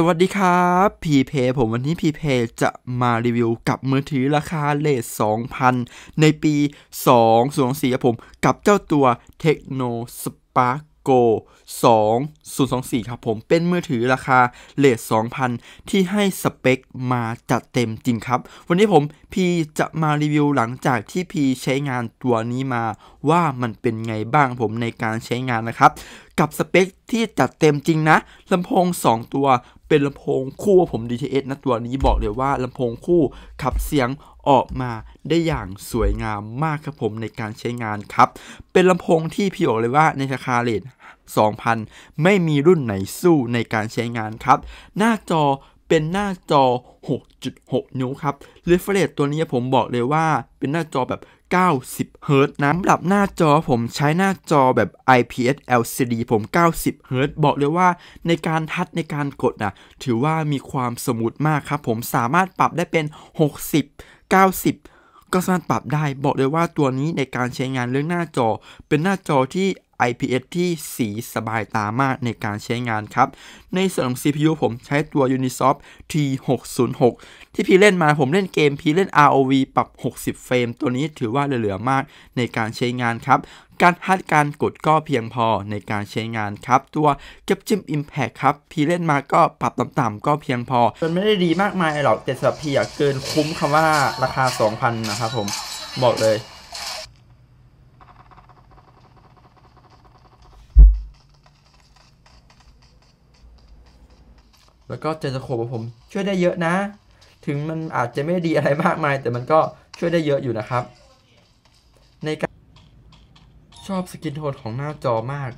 สวัสดีครับ พีเพผมวันนี้พีเพจะมารีวิวกับมือถือราคาเลท2,000 ในปี 2 0 4ครับผมกับเจ้าตัวเทคโนสปาร์โก2024ครับผมเป็นมือถือราคาเลท2,000 ที่ให้สเปค มาจัดเต็มจริงครับ วันนี้ผมพีจะมารีวิวหลังจากที่พีใช้งานตัวนี้มาว่ามันเป็นไงบ้างผมในการใช้งานนะครับ กับสเปคที่จัดเต็มจริงนะลำโพง2ตัวเป็นลำโพงคู่ผม DTS นะตัวนี้บอกเลยว่าลำโพงคู่ขับเสียงออกมาได้อย่างสวยงามมากครับผมในการใช้งานครับ เป็นลำโพงที่พี่บอกเลยว่าในราคาเลท2,000 ไม่มีรุ่นไหนสู้ในการใช้งานครับ หน้าจอเป็นหน้าจอ 6.6 นิ้วครับเรฟเ e s h ตัวนี้ผมบอกเลยว่าเป็นหน้าจอแบบ 90 h z นะสำหรับหน้าจอผมใช้หน้าจอแบบ IPS LCD ผม 90 h z บอกเลยว่า ในการทัดในการกดนะถือว่ามีความสมูทมากครับผมสามารถปรับได้เป็น 60 90 ก็สามารถปรับได้ บอกเลยว่าตัวนี้ในการใช้งานเรื่องหน้าจอ เป็นหน้าจอที่ IPS ที่สีสบายตามากในการใช้งาน ครับ ในส่วนของ CPU ผมใช้ตัว Unisoc T606 ที่พี่เล่นมาผมเล่นเกม พี่เล่น ROV ปรับ60เฟรมตัวนี้ถือว่าเหลือมากในการใช้งานครับการฮัดการกดก็เพียงพอในการใช้งานครับ ตัวเก็บจิ้ม Impact ครับ พี่เล่นมาก็ปรับต่ำๆก็เพียงพอ มันไม่ได้ดีมากมายหรอกแต่สำหรับพี่เกินคุ้มคำว่าราคา 2,000นะครับผมบอกเลยแล้วก็เจนสโคบผม ช่วยได้เยอะนะ ถึงมันอาจจะไม่ดีอะไรมากมายแต่มันก็ช่วยได้เยอะอยู่นะครับ ในการชอบสกินโทนของหน้าจอมาก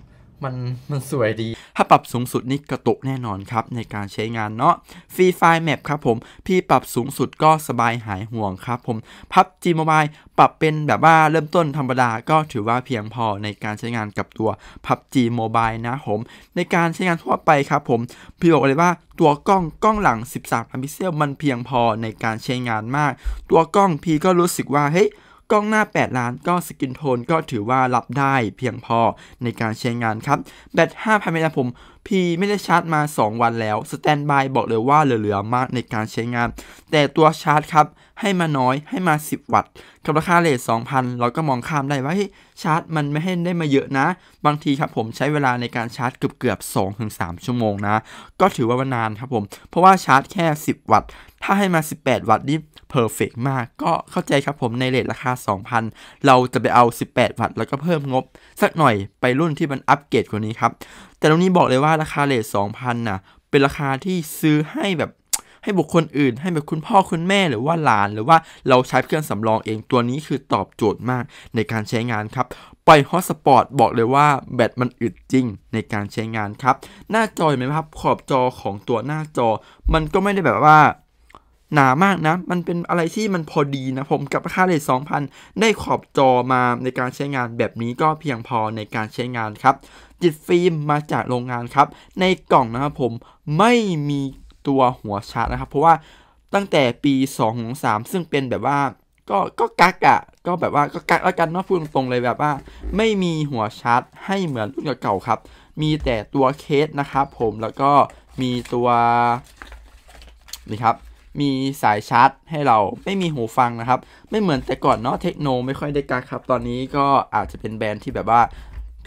มันมันสวยดี ถ้าปรับสูงสุดนี่กระตุกแน่นอนครับในการใช้งานเนาะฟรีไฟล์แมปครับผม พี่ปรับสูงสุดก็สบายหายห่วงครับผมพับจีมบายปรับเป็นแบบว่า เริ่มต้นธรรมดาก็ถือว่าเพียงพอในการใช้งานกับตัวพับจีม b บายนะผม ในการใช้งานทั่วไปครับผม พี่บอกเลยว่าตัวกล้องกล้องหลัง13ล้านพิกเซลมันเพียงพอในการใช้งานมาก ตัวกล้องพี่ก็รู้สึกว่าเฮ้กล้องหน้า 8 ล้านก็สกินโทนก็ถือว่ารับได้เพียงพอในการใช้งานครับแบต5,000มผมพีไม่ได้ชาร์จมา 2 วันแล้วสแตนบายบอกเลยว่าเหลือๆมากในการใช้งาน แต่ตัวชาร์จครับให้มาน้อยให้มา 10 วัตต์กับราคาเลท2,000 เราก็มองข้ามได้ว่าชาร์จมันไม่ให้ได้มาเยอะนะ บางทีครับผมใช้เวลาในการชาร์จเกือบเกือบ 2-3 ชั่วโมงนะ ก็ถือว่านานครับผม เพราะว่าชาร์จแค่ 10 วัตต์ถ้าให้มา 18 วัตต์นี่เพอร์เฟกมากก็เข้าใจครับผมในเลทราคา 2,000 เราจะไปเอา 18 วัตต์แล้วก็เพิ่มงบ สักหน่อยไปรุ่นที่มันอัปเกรดกว่านี้ครับ แต่ตรงนี้บอกเลยว่าราคาเลท2,000 น่ะเป็นราคาที่ซื้อให้แบบให้บุคคลอื่น ให้แบบคุณพ่อ คุณแม่หรือว่าหลาน หรือว่าเราใช้เครื่องสำรองเองตัวนี้คือตอบโจทย์มากในการใช้งานครับปล่อยฮอตสปอร์ตบอกเลยว่าแบตมันอึดจริงในการใช้งานครับ หน้าจอเห็นไหมครับขอบจอของตัวหน้าจอ มันก็ไม่ได้แบบว่าหนามากนะ มันเป็นอะไรที่มันพอดีนะ ผมกับราคาเลท2,000 ได้ขอบจอมาในการใช้งานแบบนี้ก็เพียงพอในการใช้งานครับติดฟิล์มมาจากโรงงานครับ ในกล่องนะครับผมไม่มีตัวหัวชาร์จนะครับ เพราะว่าตั้งแต่ปี2 3ซึ่งเป็นแบบว่า ก็ก็กักอะ่ะก็แบบว่าก็กักแล้วกันเนาะพูดตรงๆเลยแบบว่า ไม่มีหัวชาร์จให้เหมือนรุ่นเก่าครับ มีแต่ตัวเคสนะครับ ผมแล้วก็มีตัวนี่ครับมีสายชาร์จให้เราไม่มีหูฟังนะครับ ไม่เหมือนแต่ก่อนเนาะเทคโนไม่ค่อยได้กาครับ ตอนนี้ก็อาจจะเป็นแบรนด์ที่แบบว่า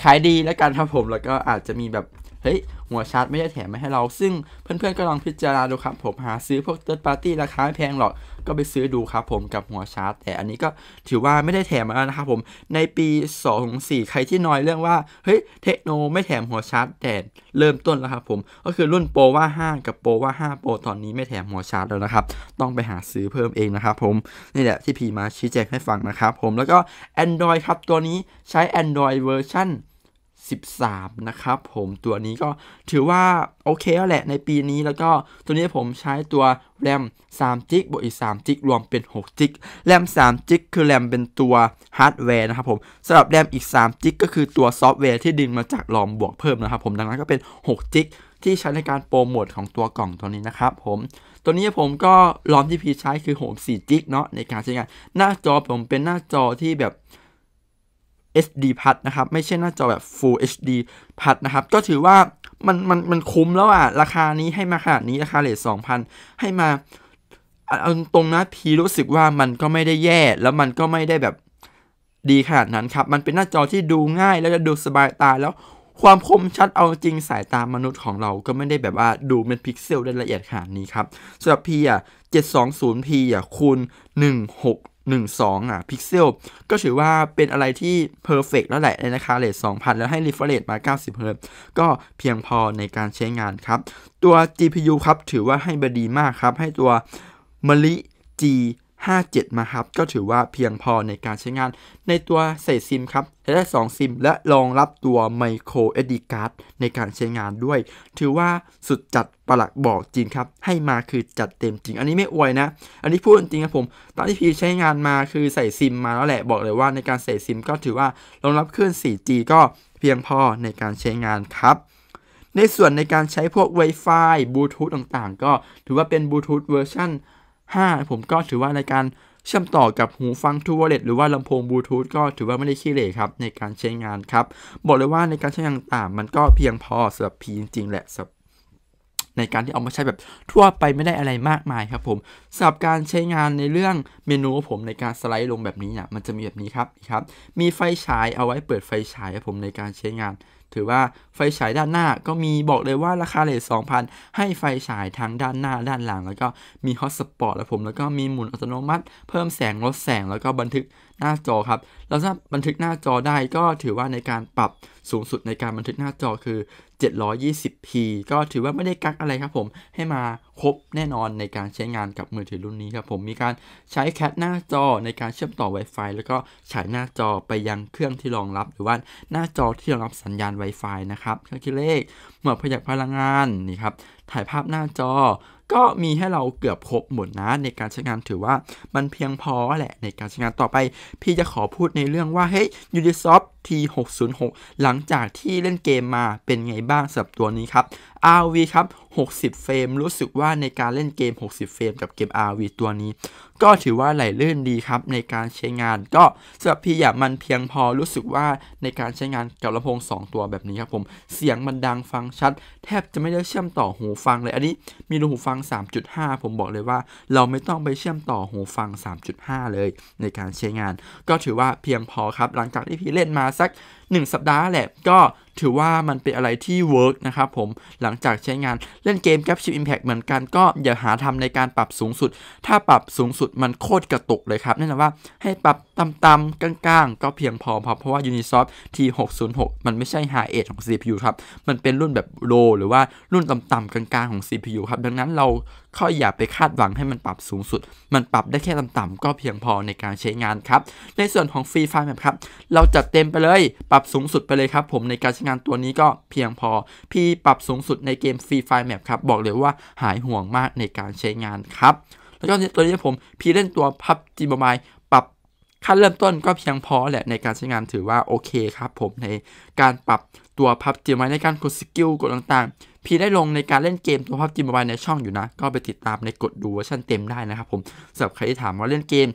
ขายดีแล้วกันครับผมแล้วก็อาจจะมีแบบเฮ้ยหัวชาร์จไม่ได้แถมมาให้เราซึ่ง เพื่อนๆก็ลองพิจารณาดูครับผมหาซื้อพวกเติร์ดปาร์ตี้ราคาไม่แพงหรอกก็ไปซื้อดูครับผมกับหัวชาร์จแต่อันนี้ก็ถือว่าไม่ได้แถมมาแล้วนะครับผมในปี2-4 ใครที่น้อยเรื่องว่าเฮ้ยเทคโนไม่แถมหัวชาร์จแต่เริ่มต้นแล้วครับผมก็คือรุ่นโปรว่า5กับโปรว่า5โปรตอนนี้ไม่แถมหัวชาร์จแล้วนะครับต้องไปหาซื้อเพิ่มเองนะครับผมนี่แหละที่พีมาชี้แจงให้ฟังนะครับผมแล้วก็ Android ครับตัวนี้ใช้ Android เวอร์ชั่น13นะครับผมตัวนี้ก็ถือว่าโอเคแล้วแหละในปีนี้แล้วก็ตัวนี้ผมใช้ตัวแรม3จิกบวกอีก3จิกรวมเป็น6จิกแรม3จิกคือแรมเป็นตัวฮาร์ดแวร์นะครับผมสำหรับแรมอีก3จิกก็คือตัวซอฟต์แวร์ที่ดึงมาจากลอมบวกเพิ่มนะครับผมดังนั้นก็เป็น6จิกที่ใช้ในการโปรโมทของตัวกล่องตัวนี้นะครับผมตัวนี้ผมก็ลอมที่พีใช้คือ64จิกเนาะในการใช้งาน หน้าจอผมเป็นหน้าจอที่แบบ HD พัดนะครับไม่ใช่หน้าจอแบบ Full HD พัดนะครับก็ถือว่ามันมันมันคุ้มแล้วอ่ะราคานี้ให้มาขนาดนี้ราคาเลทสองพันให้มาเอาตรงนะพีรู้สึกว่ามันก็ไม่ได้แย่ แล้วมันก็ไม่ได้แบบดีขนาดนั้นครับมันเป็นหน้าจอที่ดูง่ายแล้วจะดูสบายตาแล้วความคมชัดเอาจริงสายตามนุษย์ของเรา ก็ไม่ได้แบบว่าดูเป็นพิกเซลได้ละเอียดขนาดนี้ครับสำหรับีอ่ะ7 2 0สอ่ะคูณ12อ่ะพิกเซลก็ถือว่าเป็นอะไรที่เพอร์เฟกแล้วแหละในราคาเลท2,000 แล้วให้รีเฟรชมา 90 Hz ก็เพียงพอในการใช้งานครับ ตัว GPU ครับถือว่าให้บดีมากครับ ให้ตัวมลิ G 57มาครับก็ถือว่าเพียงพอในการใช้งานในตัวใส่ซิมครับได้2ซิมและรองรับตัว micro SD card ในการใช้งานด้วย ถือว่าสุดจัดประหลักบอกจริงครับให้มาคือจัดเต็มจริงอันนี้ไม่อวยนะอันนี้พูดจริงครับผมตอนที่พีใช้งานมาคือใส่ซิม มาแล้วแหละบอกเลยว่าในการใส่ซิมก็ถือว่ารองรับคลื่น 4G ก็เพียงพอในการใช้งานครับ ในส่วนในการใช้พวก Wi-Fi บลูทูธต่างๆ ก็ถือว่าเป็นบลูทูธเวอร์ชัน5 ผมก็ถือว่าในการเชื่อมต่อกับหูฟังทูเ e ลเล e หรือว่าลำโพงบลูทูธก็ถือว่าไม่ได้ขี้เหร่ครับ ในการใช้งานครับบอกเลยว่าในการใช้งานต่างมันก็เพียงพอสำหรับพีจริงๆแหละสำหรับในการที่เอามาใช้แบบทั่วไปไม่ได้อะไรมากมายครับผมสำหรับการใช้งานในเรื่องเมนูผมในการสไลด์ลงแบบนี้เนี่ยมันจะมีแบบนี้ครับครับมีไฟฉายเอาไว้เปิดไฟฉายครับผมในการใช้งานถือว่าไฟฉายด้านหน้าก็มีบอกเลยว่าราคาเลท2,000 ให้ไฟฉายทั้งด้านหน้าด้านหลังแล้วก็มีฮอตสปอตแล้วผม แล้วก็มีหมุนอัตโนมัติ เพิ่มแสงลดแสงแล้วก็บันทึกหน้าจอครับ เราสามารถบันทึกหน้าจอได้ก็ถือว่าในการปรับสูงสุดในการบันทึกหน้าจอคือ 720p ก็ถือว่าไม่ได้กักอะไรครับผม ให้มาครบแน่นอนในการใช้งานกับมือถือรุ่นนี้ครับผม มีการใช้แคทหน้าจอในการเชื่อมต่อ Wi-Fi แล้วก็ฉายหน้าจอไปยังเครื่องที่รองรับ หรือว่าหน้าจอที่รองรับสัญญาณ Wi-Fi นะครับเครื่องคิดเลขหมวดประหยัดพลังงานนี่ครับถ่ายภาพหน้าจอ ก็มีให้เราเกือบครบหมดนะ ในการใช้งานถือว่ามันเพียงพอแหละ ในการใช้งานต่อไป พี่จะขอพูดในเรื่องว่า เฮ้ย Ubisoft T606 หลังจากที่เล่นเกมมาเป็นไงบ้างสำหรับตัวนี้ครับ RV ครับ60เฟรม รู้สึกว่าในการเล่นเกม 60เฟรมกับเกม RV ตัวนี้ ก็ถือว่าไหลลื่นดีครับ ในการใช้งานก็สำหรับพี่อยากมันเพียงพอรู้สึกว่าในการใช้งานกับลำโพง 2 ตัวแบบนี้ครับผม เสียงมันดังฟังชัด แทบจะไม่ได้เชื่อมต่อหูฟังเลย อันนี้ มีรูหูฟัง 3.5 ผมบอกเลยว่า เราไม่ต้องไปเชื่อมต่อหูฟัง 3.5 เลย ในการใช้งาน ก็ถือว่าเพียงพอครับหลังจากที่พี่เล่นมาสัก1สัปดาห์แหละก็ถือว่ามันเป็นอะไรที่เวิร์กนะครับผมหลังจากใช้งานเล่นเกมแกปชิปอิมแพคเหมือนกันก็อย่าหาทำในการปรับสูงสุด ถ้าปรับสูงสุดมันโคตรกระตุกเลยครับ นั่นมายว่าให้ปรับต่ำๆกลางๆ ก็เพียงพอ เพราะว่า Unisoft T606 มันไม่ใช่ไฮเอทของ CPU ครับ มันเป็นรุ่นแบบโลหรือว่ารุ่นต่ำๆกลางๆของ CPU ครับดังนั้นเราก็อย่าไปคาดหวังให้มันปรับสูงสุด มันปรับได้แค่ต่ำๆก็เพียงพอในการใช้งานครับในส่วนของฟรีไฟล์แบบครับเราจัดเต็มไปเลยปรับับสูงสุดไปเลยครับ ผมในการใช้งานตัวนี้ก็เพียงพอพี่ปรับสูงสุดในเกม Free Fire Map ครับบอกเลยว่าหายห่วงมากในการใช้งานครับแล้วก็ตัวนี้ผม พี่เล่นตัว PUBG Mobile ปรับขั้นเริ่มต้นก็เพียงพอแหละในการใช้งานถือว่าโอเคครับ ผมใน การปรับตัว PUBG Mobile ในการกดสกิลกดต่างๆ พี่ได้ลงในการเล่นเกมตัวพับจิมบายในช่องอยู่นะ ก็ไปติดตามในกดดูเวอร์ชันเต็มได้นะครับ ผมสำหรับใครที่ถามว่าเล่นเกม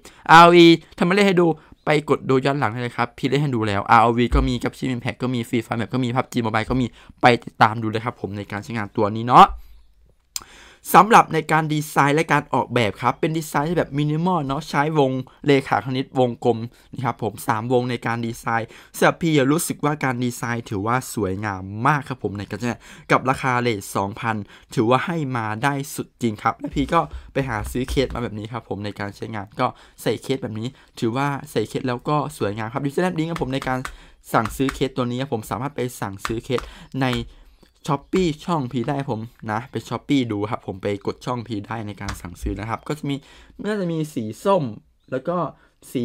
RE ทำไมเล่นให้ดูไปกดดูย้อนหลังได้เลยครับ พี่ได้ให้ดูแล้ว ROV ก็มีกับชิมิมแพคก็มีฟรีไฟแมปก็มีพับจีมบายก็มีไปติดตามดูเลยครับผมในการใช้งานตัวนี้เนาะสำหรับในการดีไซน์และการออกแบบครับเป็นดีไซน์ที่แบบมินิมอลเนาะใช้วงเลขาคณิตวงกลมนะครับผม 3 วงในการดีไซน์สำหรับพี่รู้สึกว่าการดีไซน์ ถือว่าสวยงามมากครับผมในกระจกับราคาเลท2,000 ถือว่าให้มาได้สุดจริงครับ และพี่ก็ไปหาซื้อเคสมาแบบนี้ครับผมในการใช้งานก็ใส่เคสแบบนี้ ถือว่าใส่เคสแล้วก็สวยงามครับดิจิทัลดิ้งครับผมในการสั่งซื้อเคสตัวนี้ครับผมสามารถไปสั่งซื้อเคสในช้อปปี้ช่องพีได้ผมนะ ไปช้อปปี้ดูครับผมไปกดช่องพีได้ในการสั่งซื้อนะครับก็จะมีน่าจะมีสีส้มแล้วก็สี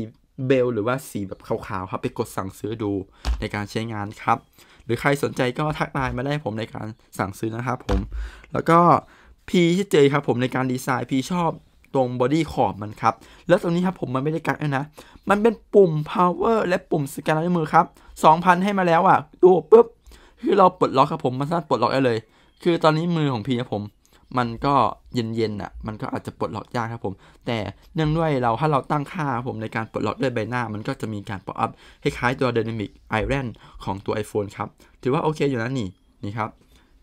เบลหรือว่าสีแบบขาวๆครับไปกดสั่งซื้อดูในการใช้งานครับ หรือใครสนใจก็ทักไลน์มาได้ผมในการสั่งซื้อนะครับผมแล้วก็พีที่เจอครับผมในการดีไซน์พีชอบตรงบอดี้ขอบมันครับแล้วตรงนี้ครับผมมันไม่ได้กัดนะ มันเป็นปุ่ม power และปุ่มสแกนลายมือครับ2,000 ให้มาแล้วอ่ะดูปุ๊บคือเราปลดล็อกครับผมมันสามารถปลดล็อกได้เลย คือตอนนี้มือของพีนะผมมันก็เย็นๆอ่ะ มันก็อาจจะปลดล็อกยากครับผม แต่เนื่องด้วยเราถ้าเราตั้งค่าผมในการปลดล็อกด้วยใบหน้า มันก็จะมีการป๊อปอัพคล้ายๆตัว Dynamic Iron ของตัว iPhone ครับ ถือว่าโอเคอยู่นะนี่ นี่ครับ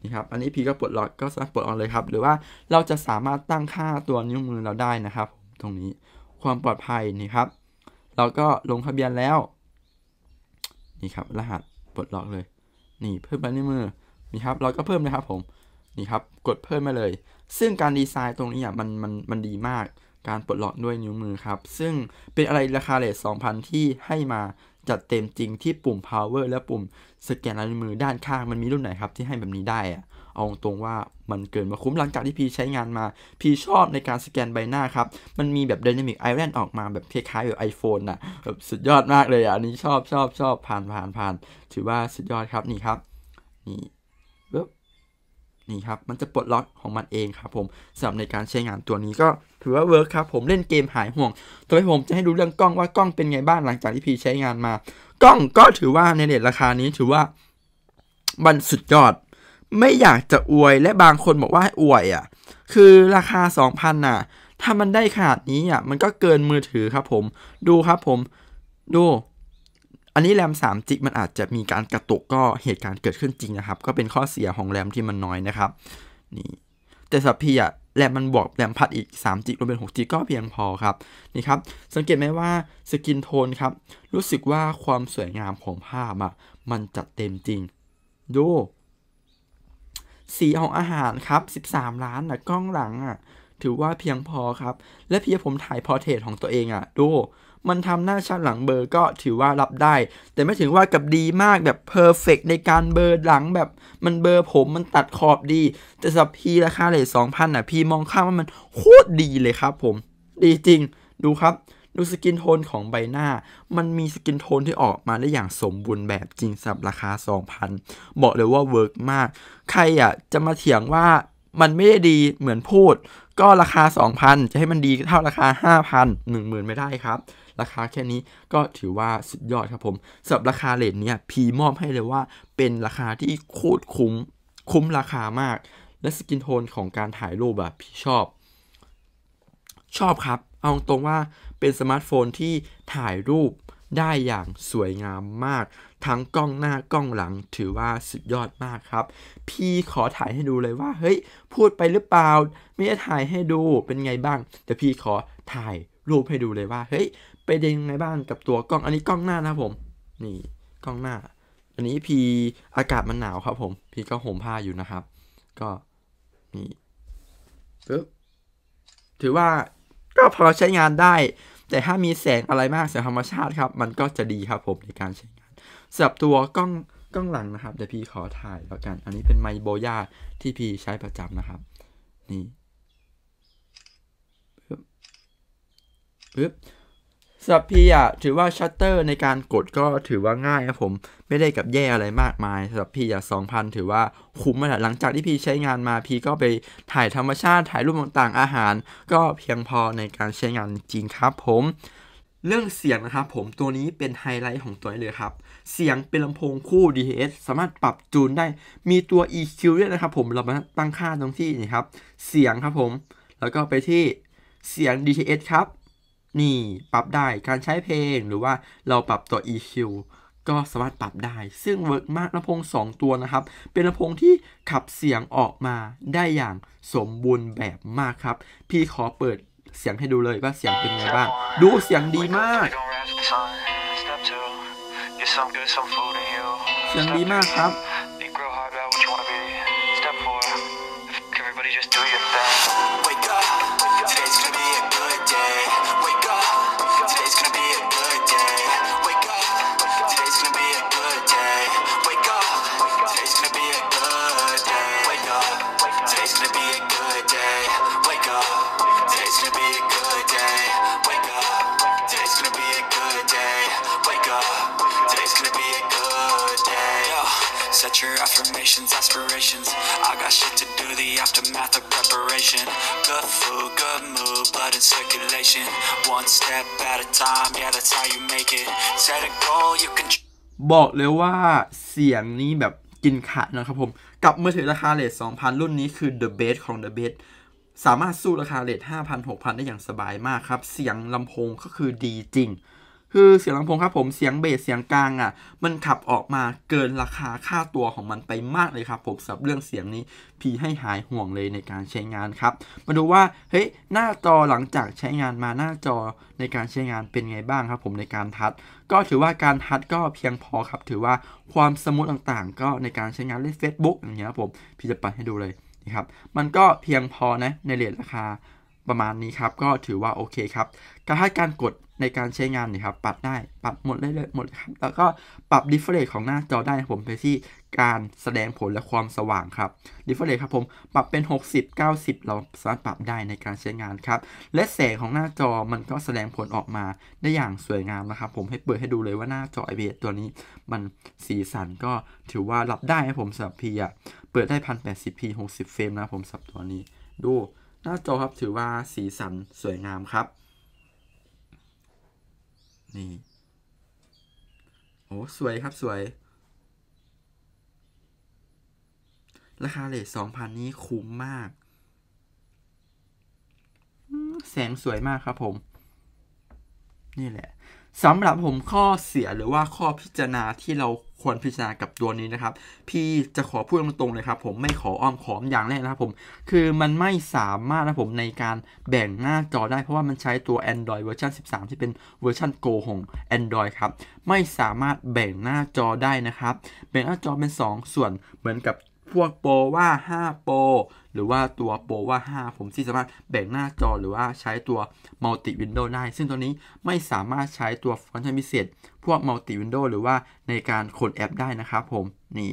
นี่ครับ อันนี้พีก็ปลดล็อกก็สามารถปลดออกเลยครับ หรือว่าเราจะสามารถตั้งค่าตัวนิ้วมือเราได้นะครับ ตรงนี้ความปลอดภัยนี่ครับ เราก็ลงทะเบียนแล้ว นี่ครับรหัสปลดล็อกเลยนี่เพิ่มไปในมือนี่ครับเราก็เพิ่มนะครับผมนี่ครับกดเพิ่มมาเลย ซึ่งการดีไซน์ตรงนี้อ่ะมันมันมันดีมาก การปลดล็อกด้วยนิ้วมือครับซึ่งเป็นอะไรราคาเลท2,000 ที่ให้มาจัดเต็มจริงที่ปุ่ม power และปุ่มสแกนลายมือด้านข้างมันมีรุ่นไหนครับที่ให้แบบนี้ได้อะเอาตรงว่ามันเกินมาคุ้มหลังจากที่พีใช้งานมา พีชอบในการสแกนใบหน้าครับ มันมีแบบ Dynamic i s อ a n d ออกมาแบบคล้ายๆแบบไอโฟนอ่ะแบบสุดยอดมากเลยอ่ะันนี้ชอบชอบชอบผ่านผ่านผ่านถือว่าสุดยอดครับ นี่ครับ นี่ปึ๊บนี่ครับ มันจะปลดล็อกของมันเองครับผมสำหรับในการใช้งานตัวนี้ก็ถือว่าเวิร์กครับผมเล่นเกมหายห่วง ตัวให้ผมจะให้ดูเรื่องกล้องว่ากล้องเป็นไงบ้างหลังจากที่พีใช้งานมา กล้องก็ถือว่าในเดทราคานี้ถือว่ามันสุดยอดไม่อยากจะอวยและบางคนบอกว่าให้อวยอ่ะ คือราคา 2,000น่ะ ถ้ามันได้ขนาดนี้อ่ะ มันก็เกินมือถือครับผมดูครับผมดู อันนี้แรม3จิกมันอาจจะมีการกระตุกก็เหตุการณ์เกิดขึ้นจริงนะครับ ก็เป็นข้อเสียของแรมที่มันน้อยนะครับ นี่ แต่สับพี่อ่ะแรมมันบวกแรมพัดอีก3กรวมเป็น6กก็เพียงพอครับนี่ครับสังเกตไหมว่าสกินโทนครับรู้สึกว่าความสวยงามของภาพอ่ะมันจัดเต็มจริง ดูสีของอาหารครับ 13 ล้านนะกล้องหลังอะ่ะถือว่าเพียงพอครับ และเพียผมถ่ายพอร์เทรตของตัวเองอะ่ะดู มันทำหน้าชัดหลังเบอร์ก็ถือว่ารับได้ แต่ไม่ถึงว่ากับดีมากแบบเพอร์เฟกในการเบอร์หลังแบบมันเบอร์ผมมันตัดขอบดี แต่สับพี่ราคาเลยสองพันอ่ะพี่มองข้ามว่ามันโคตรดีเลยครับผมดีจริงดูครับดูสกินโทนของใบหน้า มันมีสกินโทนที่ออกมาได้อย่างสมบูรณ์แบบจริงสับราคา 2,000 บอกเลยว่าเวิร์กมาก ใครอ่ะจะมาเถียงว่ามันไม่ได้ดีเหมือนพูด ก็ราคา 2,000 จะให้มันดีเท่าราคา 5,000 10,000 ไม่ได้ครับ ราคาแค่นี้ก็ถือว่าสุดยอดครับผมสำหรับราคาเลทเนี้ย พีมอบให้เลยว่าเป็นราคาที่โคตรคุ้มคุ้มราคามากและสกินโทนของการถ่ายรูปอะพี่ชอบชอบครับเอาตรงว่าเป็นสมาร์ทโฟนที่ถ่ายรูปได้อย่างสวยงามมาก ทั้งกล้องหน้ากล้องหลัง ถือว่าสุดยอดมากครับ พี่ขอถ่ายให้ดูเลยว่า เฮ้ยพูดไปหรือเปล่า ไม่ได้ถ่ายให้ดูเป็นไงบ้าง แต่พี่ขอถ่ายรูปให้ดูเลยว่า เฮ้ยเป็นยังไงบ้างกับตัวกล้องอันนี้กล้องหน้านะผมนี่กล้องหน้าอันนี้พี่อากาศมันหนาวครับผม พี่ก็ห่มผ้าอยู่นะครับ ก็นี่ปึ๊บถือว่าก็พอใช้งานได้ แต่ถ้ามีแสงอะไรมากแสงธรรมชาติครับ มันก็จะดีครับผมในการใช้งานสำหรับตัวกล้องกล้องหลังนะครับ เดี๋ยวพี่ขอถ่ายแล้วกัน อันนี้เป็นไมโบยาที่พี่ใช้ประจำนะครับ นี่ปึ๊บปึ๊บสำหรับพี่อ่ะถือว่าชัตเตอร์ในการกดก็ถือว่าง่ายครับผมไม่ได้กับแย่อะไรมากมายสำหรับพี่อ่ะสองพันถือว่าคุ้มมาหลังจากที่พี่ใช้งานมา พี่ก็ไปถ่ายธรรมชาติถ่ายรูปต่างๆอาหาร ก็เพียงพอในการใช้งานจริงครับผม เรื่องเสียงนะครับผมตัวนี้เป็นไฮไลท์ของตัวเลยครับ เสียงเป็นลำโพงคู่ DTS สามารถปรับจูนได้ มีตัว EQ ด้วยนะครับผมเรามาตั้งค่าตรงที่นี่ครับเสียงครับผม แล้วก็ไปที่เสียง DTS ครับนี่ปรับได้การใช้เพลง หรือว่าเราปรับตัว EQ ก็สามารถปรับได้ ซึ่ง เวิร์กมากลำโพง2ตัวนะครับ เป็นลำโพงที่ขับเสียงออกมา ได้อย่างสมบูรณ์แบบมากครับ พี่ขอเปิดเสียงให้ดูเลยว่าเสียงเป็นไงบ้างดูเสียงดีมาก เสียงดีมากครับ future affirmations, aspirations. I got shit to do, the aftermath of preparation. Good food, good mood, blood in circulation. One step at a time, yeah, that's how you make it. Set a goal you can. บอกเลยว่าเสียงนี้แบบกินขาดนะครับผม กับมือถือราคาเลท2,000 รุ่นนี้คือ the best ของ the best สามารถสู้ราคาเลท5,000 6,000 ได้อย่างสบายมากครับ เสียงลำโพงก็คือดีจริงคือเสียงลำโพงครับผมเสียงเบสเสียงกลางอ่ะมันขับออกมาเกินราคาค่าตัวของมันไปมากเลยครับผมสำหรับเรื่องเสียงนี้พีให้หายห่วงเลยในการใช้งานครับมาดูว่าเฮ้ยหน้าจอหลังจากใช้งานมาหน้าจอในการใช้งานเป็นไงบ้างครับผมในการทัดก็ถือว่าการทัดก็เพียงพอครับถือว่าความสมูทต่างๆ ก็ในการใช้งานเล่น Facebook อย่างเงี้ยครับผมพี่จะปัดให้ดูเลยนะครับมันก็เพียงพอนะในเรทราคาประมาณนี้ครับก็ถือว่าโอเคครับการให้การกดในการใช้งานนี่ครับปรับได้ปรับหมดเลยหมดครับแล้วก็ปรับดิฟเฟอเรนซ์ของหน้าจอได้ผมไปที่การแสดงผลและความสว่างครับดิฟเฟอเรนซ์ครับผมปรับเป็น60 90เราสามารถปรับได้ในการใช้งานครับและแสงของหน้าจอมันก็แสดงผลออกมาได้อย่างสวยงามนะครับผมให้เปิดให้ดูเลยว่าหน้าจอไ IPS ตัวนี้มันสีสันก็ถือว่ารับได้ับผมสำหรับพีอะเปิดได้ 1080p 60เฟรมนะผมสำหรับตัวนี้ดูหน้าจอครับถือว่าสีสันสวยงามครับ นี่ โอ้สวยครับสวย ราคาเลทสองพันนี้คุ้มมาก แสงสวยมากครับผม นี่แหละสำหรับผมข้อเสียหรือว่าข้อพิจารณาที่เราควรพิจารณากับตัวนี้นะครับ พี่จะขอพูดตรงๆเลยครับผมไม่ขออ้อมขอมอย่างแรกนะครับผมคือมันไม่สามารถนะผมในการแบ่งหน้าจอได้ เพราะว่ามันใช้ตัว Android เวอร์ชัน13 ที่เป็นเวอร์ชันโกของ Android ครับไม่สามารถแบ่งหน้าจอได้นะครับแบ่งหน้าจอเป็น 2 ส่วนเหมือนกับพวกโปรว่า5โปรหรือว่าตัวโปรว่า 5 ผมที่สามารถแบ่งหน้าจอหรือว่าใช้ตัวมัลติวินโดว์ได้ ซึ่งตัวนี้ไม่สามารถใช้ตัวฟังก์ชันพิเศษพวกมัลติวินโดว์หรือว่าในการขนแอปได้นะครับผมนี่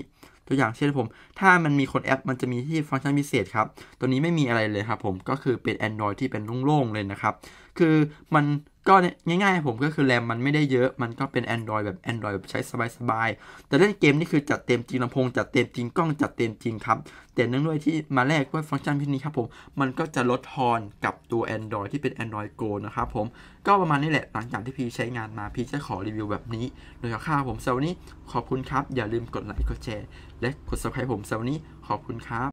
ตัวอย่างเช่นผม ถ้ามันมีขนแอป มันจะมีที่ฟังก์ชันพิเศษครับ ตัวนี้ไม่มีอะไรเลยครับผมก็คือเป็น Android ที่เป็นโล่งๆเลยนะครับ คือมันก็ง่ายๆผมก็คือแรมมันไม่ได้เยอะ มันก็เป็น Android แบบ Android แบบใช้สบายๆแต่เล่นเกมนี่คือจัดเต็มจริงลำโพงจัดเต็มจริงกล้องจัดเต็มจริงครับแต่เนื่องด้วยที่มาแรกด้วยฟังก์ชันที่นีครับผม มันก็จะลดทอนกับตัว Android ที่เป็น Android Go นะครับผม ก็ประมาณนี้แหละหลังจากที่พีใช้งานมาพีจะขอรีวิวแบบนี้โดยค่าผมสซหวันนี้ ขอบคุณครับอย่าลืมกดไลค์กดแชร์และกด subscribe ผมสซหวันนี้ขอบคุณครับ